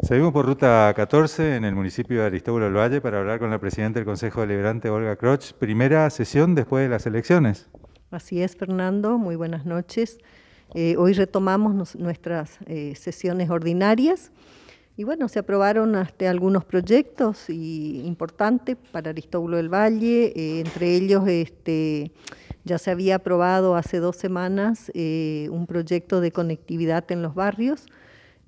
Seguimos por ruta 14 en el municipio de Aristóbulo del Valle para hablar con la presidenta del Consejo Deliberante, Olga Croch. Primera sesión después de las elecciones. Así es, Fernando. Muy buenas noches. Eh, hoy retomamos nuestras eh, sesiones ordinarias y bueno, se aprobaron hasta algunos proyectos importantes para Aristóbulo del Valle, eh, entre ellos este, ya se había aprobado hace dos semanas un proyecto de conectividad en los barrios,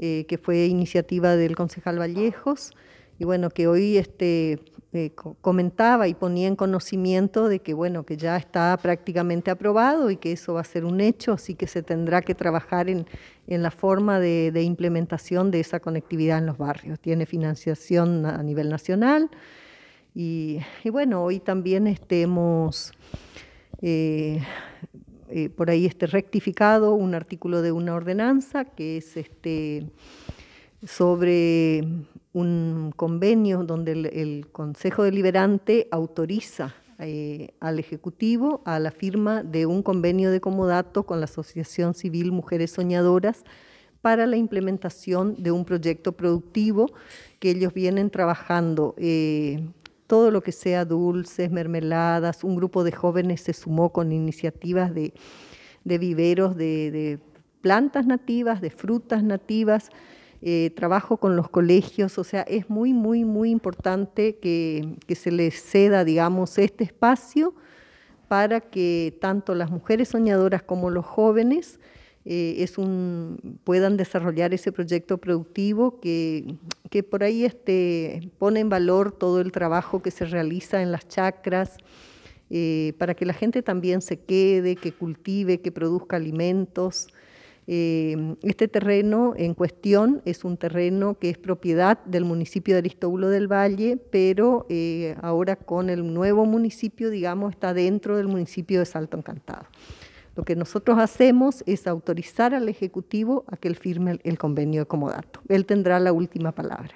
eh, que fue iniciativa del concejal Vallejos, y bueno, que hoy este, eh, comentaba y ponía en conocimiento de que bueno, que ya está prácticamente aprobado y que eso va a ser un hecho, así que se tendrá que trabajar en, la forma de, implementación de esa conectividad en los barrios. Tiene financiación a nivel nacional. Y, bueno, hoy también estemos... Eh, eh, por ahí esté rectificado un artículo de una ordenanza que es este sobre un convenio donde el, Consejo Deliberante autoriza eh, al Ejecutivo a la firma de un convenio de comodato con la Asociación Civil Mujeres Soñadoras para la implementación de un proyecto productivo que ellos vienen trabajando eh, todo lo que sea dulces, mermeladas. Un grupo de jóvenes se sumó con iniciativas de, viveros de, plantas nativas, de frutas nativas. Eh, trabajo con los colegios, o sea, es muy, muy, muy importante que, que se les ceda, digamos, este espacio para que tanto las mujeres soñadoras como los jóvenes eh, puedan desarrollar ese proyecto productivo que, que por ahí este, pone en valor todo el trabajo que se realiza en las chacras, eh, para que la gente también se quede, que cultive, que produzca alimentos. Eh, este terreno en cuestión es un terreno que es propiedad del municipio de Aristóbulo del Valle, pero ahora con el nuevo municipio, digamos, está dentro del municipio de Salto Encantado. Lo que nosotros hacemos es autorizar al Ejecutivo a que él firme el, convenio de comodato. Él tendrá la última palabra.